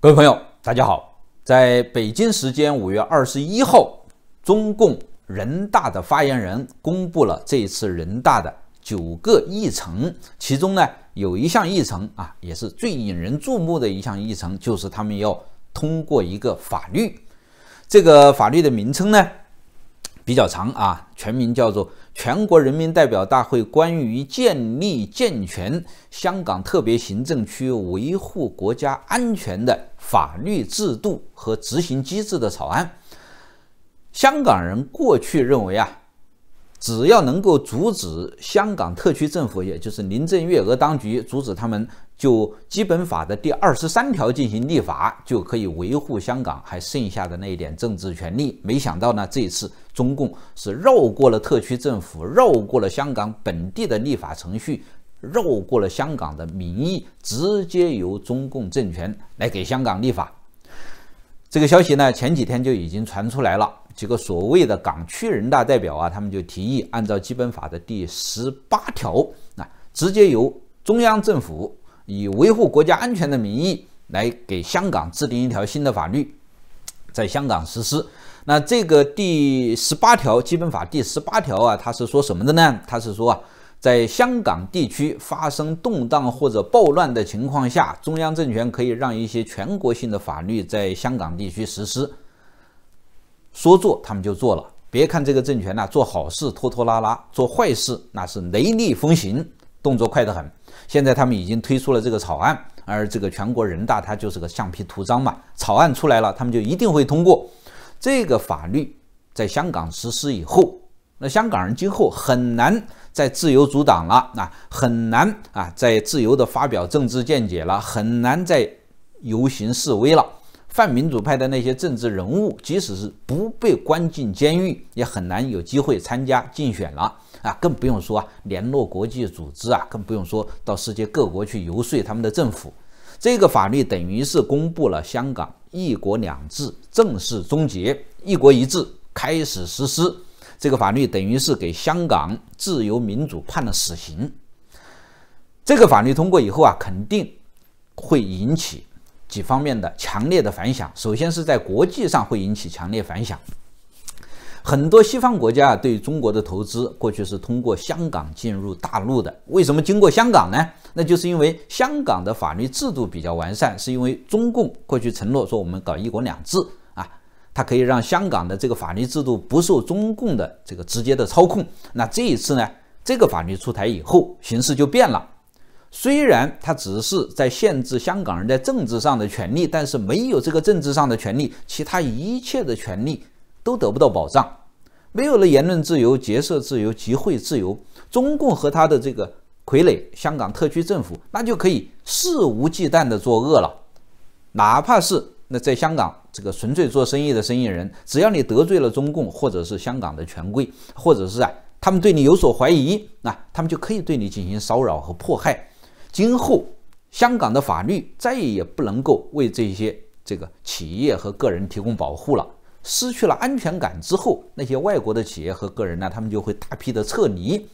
各位朋友，大家好！在北京时间五月二十一号，中共人大的发言人公布了这次人大的九个议程，其中呢有一项议程啊，也是最引人注目的一项议程，就是他们要通过一个法律。这个法律的名称呢比较长啊，全名叫做《全国人民代表大会关于建立健全香港特别行政区维护国家安全的》。法律制度和执行机制的草案，香港人过去认为啊，只要能够阻止香港特区政府，也就是林郑月娥当局阻止他们就《基本法》的第二十三条进行立法，就可以维护香港还剩下的那一点政治权利。没想到呢，这一次中共是绕过了特区政府，绕过了香港本地的立法程序。绕过了香港的民意，直接由中共政权来给香港立法。这个消息呢，前几天就已经传出来了。几个所谓的港区人大代表啊，他们就提议按照基本法的第十八条，啊，直接由中央政府以维护国家安全的名义来给香港制定一条新的法律，在香港实施。那这个第十八条，基本法第十八条啊，他是说什么的呢？他是说啊。在香港地区发生动荡或者暴乱的情况下，中央政权可以让一些全国性的法律在香港地区实施。说做他们就做了。别看这个政权呢，做好事拖拖拉拉，做坏事那是雷厉风行，动作快得很。现在他们已经推出了这个草案，而这个全国人大它就是个橡皮图章嘛，草案出来了，他们就一定会通过这个法律在香港实施以后。那香港人今后很难再自由阻挡了，啊，很难啊，再自由的发表政治见解了，很难再游行示威了。泛民主派的那些政治人物，即使是不被关进监狱，也很难有机会参加竞选了，啊，更不用说啊，联络国际组织啊，更不用说到世界各国去游说他们的政府。这个法律等于是公布了香港“一国两制”正式终结，“一国一制”开始实施。这个法律等于是给香港自由民主判了死刑。这个法律通过以后啊，肯定会引起几方面的强烈的反响。首先是在国际上会引起强烈反响，很多西方国家啊对中国的投资过去是通过香港进入大陆的，为什么经过香港呢？那就是因为香港的法律制度比较完善，是因为中共过去承诺说我们搞一国两制。它可以让香港的这个法律制度不受中共的这个直接的操控。那这一次呢，这个法律出台以后，形势就变了。虽然它只是在限制香港人在政治上的权利，但是没有这个政治上的权利，其他一切的权利都得不到保障。没有了言论自由、结社自由、集会自由，中共和他的这个傀儡香港特区政府，那就可以肆无忌惮地作恶了，哪怕是。那在香港，这个纯粹做生意的生意人，只要你得罪了中共，或者是香港的权贵，或者是啊，他们对你有所怀疑，那他们就可以对你进行骚扰和迫害。今后香港的法律再也不能够为这些这个企业和个人提供保护了。失去了安全感之后，那些外国的企业和个人呢，他们就会大批的撤离。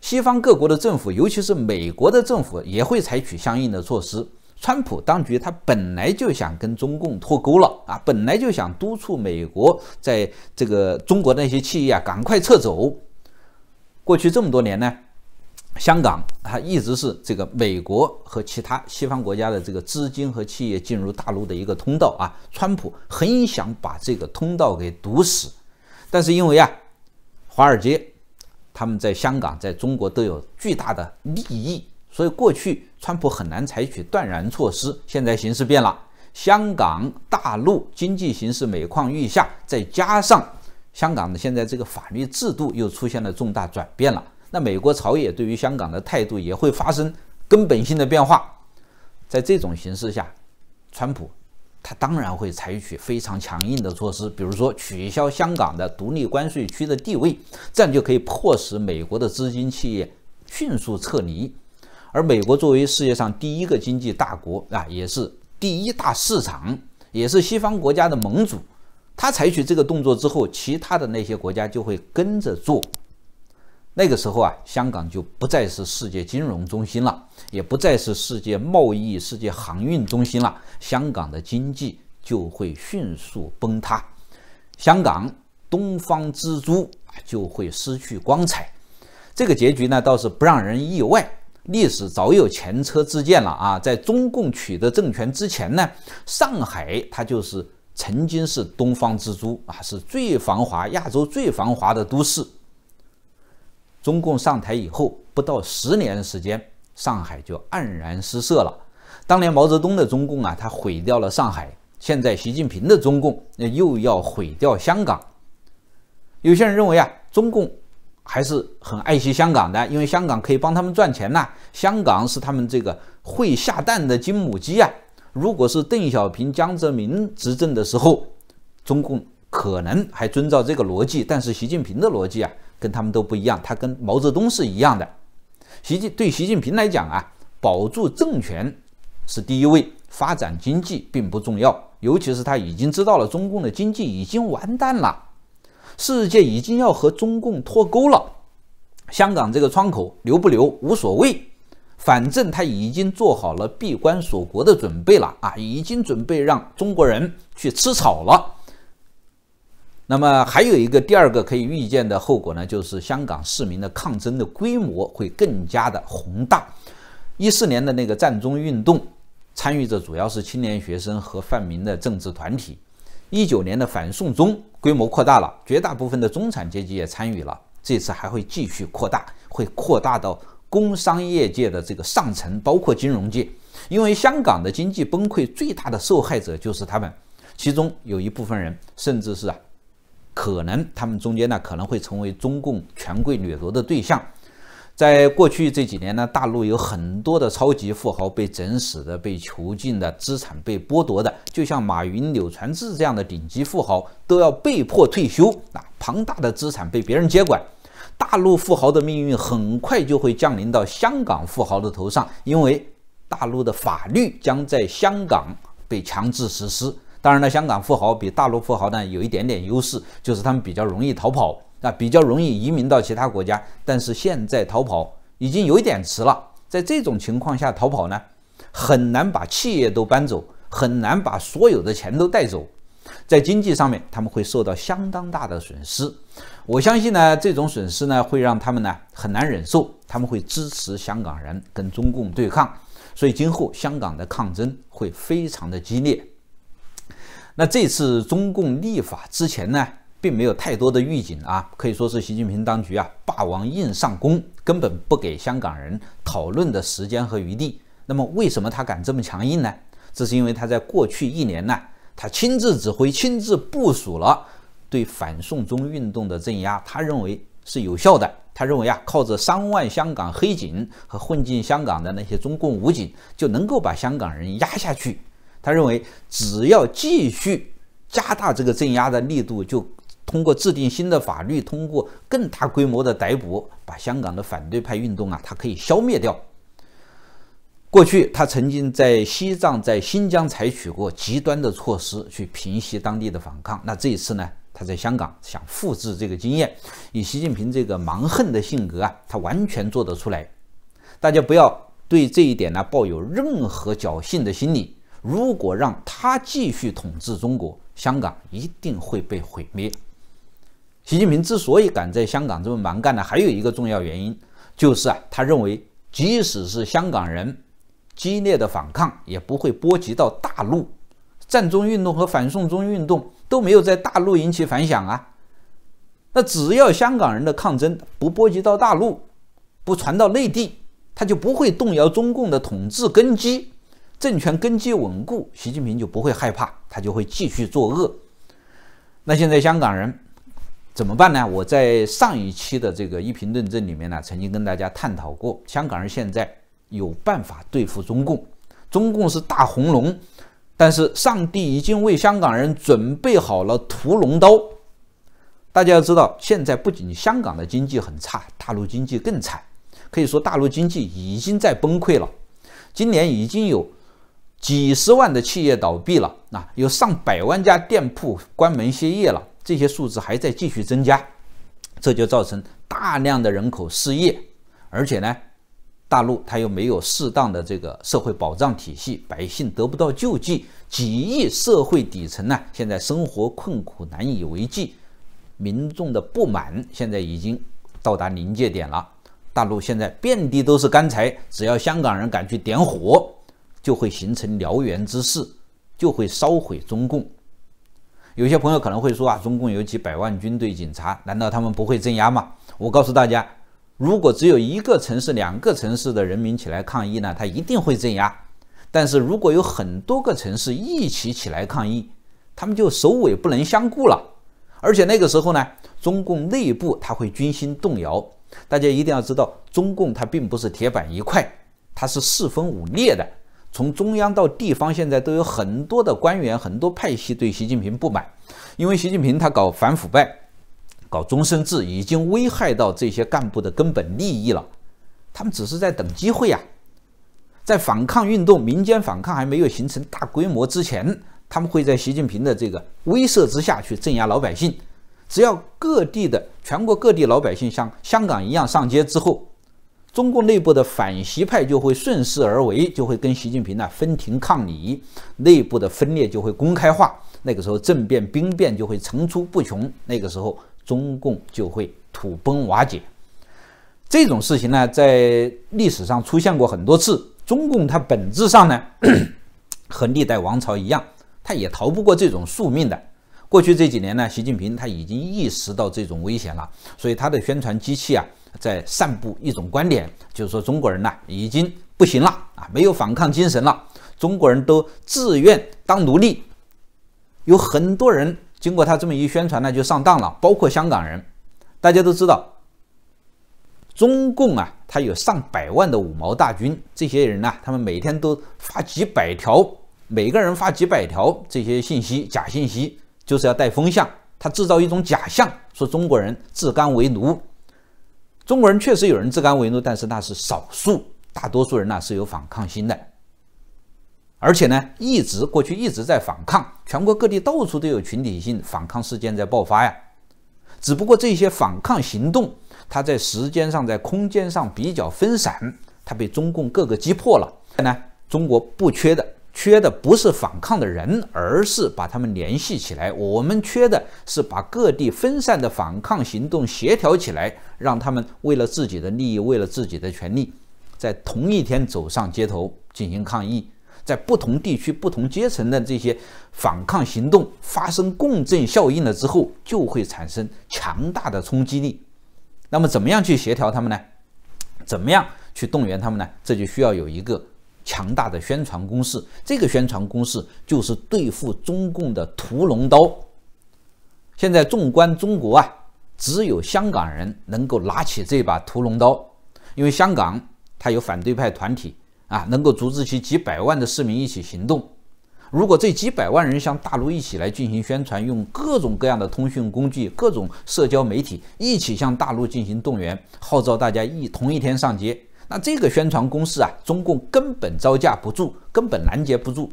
西方各国的政府，尤其是美国的政府，也会采取相应的措施。川普当局他本来就想跟中共脱钩了啊，本来就想督促美国在这个中国那些企业啊赶快撤走。过去这么多年呢，香港它一直是这个美国和其他西方国家的这个资金和企业进入大陆的一个通道啊。川普很想把这个通道给堵死，但是因为啊，华尔街他们在香港在中国都有巨大的利益。所以过去川普很难采取断然措施，现在形势变了，香港、大陆经济形势每况愈下，再加上香港的现在这个法律制度又出现了重大转变了，那美国朝野对于香港的态度也会发生根本性的变化。在这种形势下，川普他当然会采取非常强硬的措施，比如说取消香港的独立关税区的地位，这样就可以迫使美国的资金企业迅速撤离。而美国作为世界上第一个经济大国啊，也是第一大市场，也是西方国家的盟主，他采取这个动作之后，其他的那些国家就会跟着做。那个时候啊，香港就不再是世界金融中心了，也不再是世界贸易、世界航运中心了。香港的经济就会迅速崩塌，香港东方之珠就会失去光彩。这个结局呢，倒是不让人意外。历史早有前车之鉴了啊！在中共取得政权之前呢，上海它就是曾经是东方之珠啊，是最繁华、亚洲最繁华的都市。中共上台以后不到十年时间，上海就黯然失色了。当年毛泽东的中共啊，他毁掉了上海；现在习近平的中共，那又要毁掉香港。有些人认为啊，中共。还是很爱惜香港的，因为香港可以帮他们赚钱呐。香港是他们这个会下蛋的金母鸡啊。如果是邓小平、江泽民执政的时候，中共可能还遵照这个逻辑，但是习近平的逻辑啊，跟他们都不一样。他跟毛泽东是一样的。习近对习近平来讲啊，保住政权是第一位，发展经济并不重要。尤其是他已经知道了中共的经济已经完蛋了。世界已经要和中共脱钩了，香港这个窗口留不留无所谓，反正他已经做好了闭关锁国的准备了啊，已经准备让中国人去吃草了。那么还有一个第二个可以预见的后果呢，就是香港市民的抗争的规模会更加的宏大。一四年的那个占中运动，参与者主要是青年学生和泛民的政治团体。一九年的反送中规模扩大了，绝大部分的中产阶级也参与了。这次还会继续扩大，会扩大到工商业界的这个上层，包括金融界，因为香港的经济崩溃最大的受害者就是他们。其中有一部分人，甚至是啊，可能他们中间呢可能会成为中共权贵掠夺的对象。在过去这几年呢，大陆有很多的超级富豪被整死的、被囚禁的、资产被剥夺的，就像马云、柳传志这样的顶级富豪都要被迫退休啊！庞大的资产被别人接管，大陆富豪的命运很快就会降临到香港富豪的头上，因为大陆的法律将在香港被强制实施。当然了，香港富豪比大陆富豪呢有一点点优势，就是他们比较容易逃跑。啊，比较容易移民到其他国家，但是现在逃跑已经有一点迟了。在这种情况下逃跑呢，很难把企业都搬走，很难把所有的钱都带走，在经济上面他们会受到相当大的损失。我相信呢，这种损失呢会让他们呢很难忍受，他们会支持香港人跟中共对抗，所以今后香港的抗争会非常的激烈。那这次中共立法之前呢？并没有太多的预警啊，可以说是习近平当局啊，霸王硬上弓，根本不给香港人讨论的时间和余地。那么，为什么他敢这么强硬呢？这是因为他在过去一年呢，他亲自指挥、亲自部署了对反送中运动的镇压，他认为是有效的。他认为啊，靠着三万香港黑警和混进香港的那些中共武警，就能够把香港人压下去。他认为，只要继续加大这个镇压的力度，就通过制定新的法律，通过更大规模的逮捕，把香港的反对派运动啊，它可以消灭掉。过去他曾经在西藏、在新疆采取过极端的措施去平息当地的反抗。那这一次呢，他在香港想复制这个经验。以习近平这个蛮横的性格啊，他完全做得出来。大家不要对这一点呢抱有任何侥幸的心理。如果让他继续统治中国，香港一定会被毁灭。习近平之所以敢在香港这么蛮干呢，还有一个重要原因，就是啊，他认为，即使是香港人激烈的反抗，也不会波及到大陆。战中运动和反送中运动都没有在大陆引起反响啊。那只要香港人的抗争不波及到大陆，不传到内地，他就不会动摇中共的统治根基，政权根基稳固，习近平就不会害怕，他就会继续作恶。那现在香港人。怎么办呢？我在上一期的这个一评论证里面呢，曾经跟大家探讨过，香港人现在有办法对付中共，中共是大红龙，但是上帝已经为香港人准备好了屠龙刀。大家要知道，现在不仅香港的经济很差，大陆经济更惨，可以说大陆经济已经在崩溃了。今年已经有几十万的企业倒闭了，啊，有上百万家店铺关门歇业了。这些数字还在继续增加，这就造成大量的人口失业，而且呢，大陆它又没有适当的这个社会保障体系，百姓得不到救济，几亿社会底层呢，现在生活困苦难以为继，民众的不满现在已经到达临界点了。大陆现在遍地都是干柴，只要香港人敢去点火，就会形成燎原之势，就会烧毁中共。有些朋友可能会说啊，中共有几百万军队警察，难道他们不会镇压吗？我告诉大家，如果只有一个城市、两个城市的人民起来抗议呢，他一定会镇压；但是如果有很多个城市一起起来抗议，他们就首尾不能相顾了。而且那个时候呢，中共内部他会军心动摇。大家一定要知道，中共它并不是铁板一块，它是四分五裂的。从中央到地方，现在都有很多的官员、很多派系对习近平不满，因为习近平他搞反腐败、搞终身制，已经危害到这些干部的根本利益了。他们只是在等机会呀，在反抗运动、民间反抗还没有形成大规模之前，他们会在习近平的这个威慑之下去镇压老百姓。只要各地的、全国各地老百姓像香港一样上街之后，中共内部的反习派就会顺势而为，就会跟习近平呢分庭抗礼，内部的分裂就会公开化。那个时候政变兵变就会层出不穷，那个时候中共就会土崩瓦解。这种事情呢，在历史上出现过很多次。中共它本质上呢，和历代王朝一样，它也逃不过这种宿命的。过去这几年呢，习近平他已经意识到这种危险了，所以他的宣传机器啊。在散布一种观点，就是说中国人呢已经不行了啊，没有反抗精神了，中国人都自愿当奴隶。有很多人经过他这么一宣传呢，就上当了，包括香港人。大家都知道，中共啊，他有上百万的五毛大军，这些人呢，他们每天都发几百条，每个人发几百条这些信息，假信息就是要带风向，他制造一种假象，说中国人自甘为奴。中国人确实有人自甘为奴，但是那是少数，大多数人呢是有反抗心的，而且呢，一直过去一直在反抗，全国各地到处都有群体性反抗事件在爆发呀。只不过这些反抗行动，它在时间上、在空间上比较分散，它被中共各个击破了。但中国不缺的。缺的不是反抗的人，而是把他们联系起来。我们缺的是把各地分散的反抗行动协调起来，让他们为了自己的利益、为了自己的权利，在同一天走上街头进行抗议。在不同地区、不同阶层的这些反抗行动发生共振效应了之后，就会产生强大的冲击力。那么，怎么样去协调他们呢？怎么样去动员他们呢？这就需要有一个。强大的宣传攻势，这个宣传攻势就是对付中共的屠龙刀。现在纵观中国啊，只有香港人能够拿起这把屠龙刀，因为香港它有反对派团体啊，能够组织起几百万的市民一起行动。如果这几百万人向大陆一起来进行宣传，用各种各样的通讯工具、各种社交媒体一起向大陆进行动员，号召大家一同一天上街。那这个宣传攻势啊，中共根本招架不住，根本拦截不住。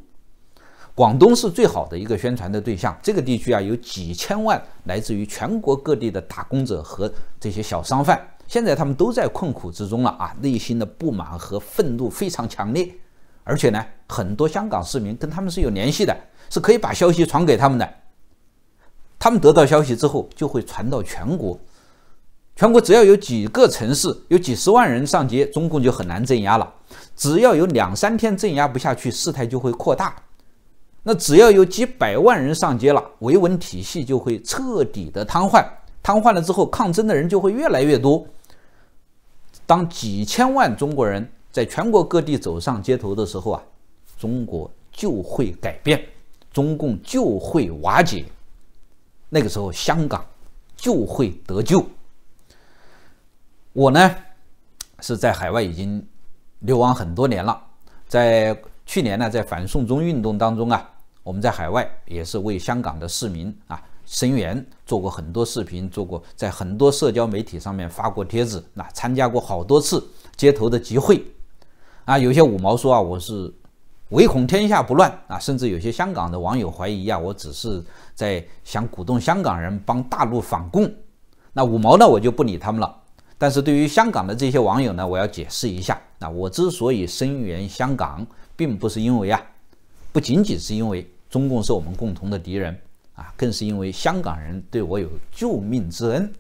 广东是最好的一个宣传的对象，这个地区啊有几千万来自于全国各地的打工者和这些小商贩，现在他们都在困苦之中了啊，内心的不满和愤怒非常强烈。而且呢，很多香港市民跟他们是有联系的，是可以把消息传给他们的。他们得到消息之后，就会传到全国。全国只要有几个城市有几十万人上街，中共就很难镇压了。只要有两三天镇压不下去，事态就会扩大。那只要有几百万人上街了，维稳体系就会彻底的瘫痪。瘫痪了之后，抗争的人就会越来越多。当几千万中国人在全国各地走上街头的时候啊，中国就会改变，中共就会瓦解。那个时候，香港就会得救。我呢是在海外已经流亡很多年了，在去年呢，在反送中运动当中啊，我们在海外也是为香港的市民啊声援，做过很多视频，做过在很多社交媒体上面发过帖子，那参加过好多次街头的集会，啊，有些五毛说啊，我是唯恐天下不乱啊，甚至有些香港的网友怀疑啊，我只是在想鼓动香港人帮大陆反共，那五毛呢，我就不理他们了。但是对于香港的这些网友呢，我要解释一下。那我之所以声援香港，并不是因为啊，不仅仅是因为中共是我们共同的敌人啊，更是因为香港人对我有救命之恩。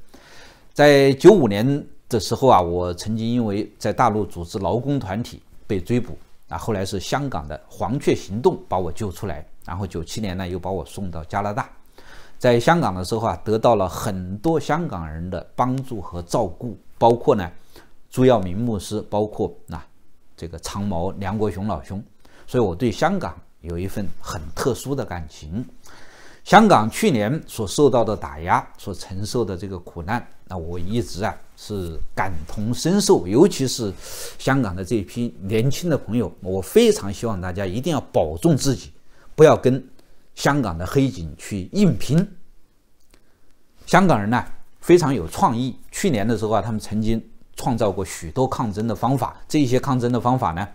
在九五年的时候啊，我曾经因为在大陆组织劳工团体被追捕啊，后来是香港的黄雀行动把我救出来，然后九七年呢又把我送到加拿大。在香港的时候啊，得到了很多香港人的帮助和照顾，包括呢朱耀明牧师，包括啊这个长毛梁国雄老兄，所以我对香港有一份很特殊的感情。香港去年所受到的打压，所承受的这个苦难，那我一直啊是感同身受。尤其是香港的这批年轻的朋友，我非常希望大家一定要保重自己，不要跟。香港的黑警去硬拼。香港人呢非常有创意。去年的时候啊，他们曾经创造过许多抗争的方法。这些抗争的方法呢，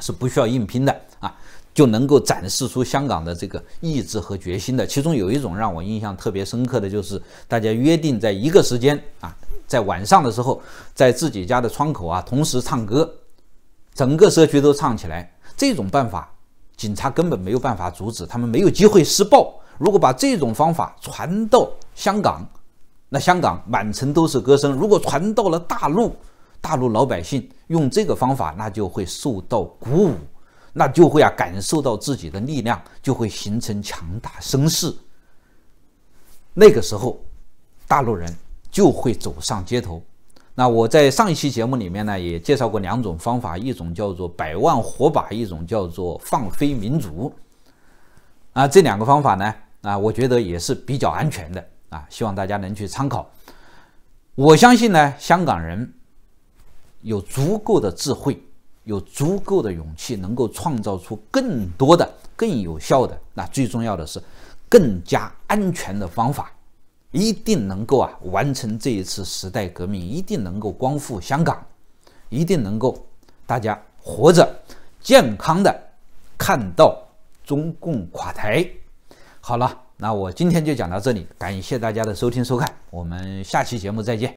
是不需要硬拼的啊，就能够展示出香港的这个意志和决心的。其中有一种让我印象特别深刻的就是，大家约定在一个时间啊，在晚上的时候，在自己家的窗口啊，同时唱歌，整个社区都唱起来。这种办法。警察根本没有办法阻止，他们没有机会施暴。如果把这种方法传到香港，那香港满城都是歌声；如果传到了大陆，大陆老百姓用这个方法，那就会受到鼓舞，那就会啊感受到自己的力量，就会形成强大声势。那个时候，大陆人就会走上街头。那我在上一期节目里面呢，也介绍过两种方法，一种叫做“百万火把”，一种叫做“放飞民族”。啊，这两个方法呢，啊，我觉得也是比较安全的啊，希望大家能去参考。我相信呢，香港人有足够的智慧，有足够的勇气，能够创造出更多的、更有效的，那最重要的是更加安全的方法。一定能够啊完成这一次时代革命，一定能够光复香港，一定能够大家活着健康的看到中共垮台。好了，那我今天就讲到这里，感谢大家的收听收看，我们下期节目再见。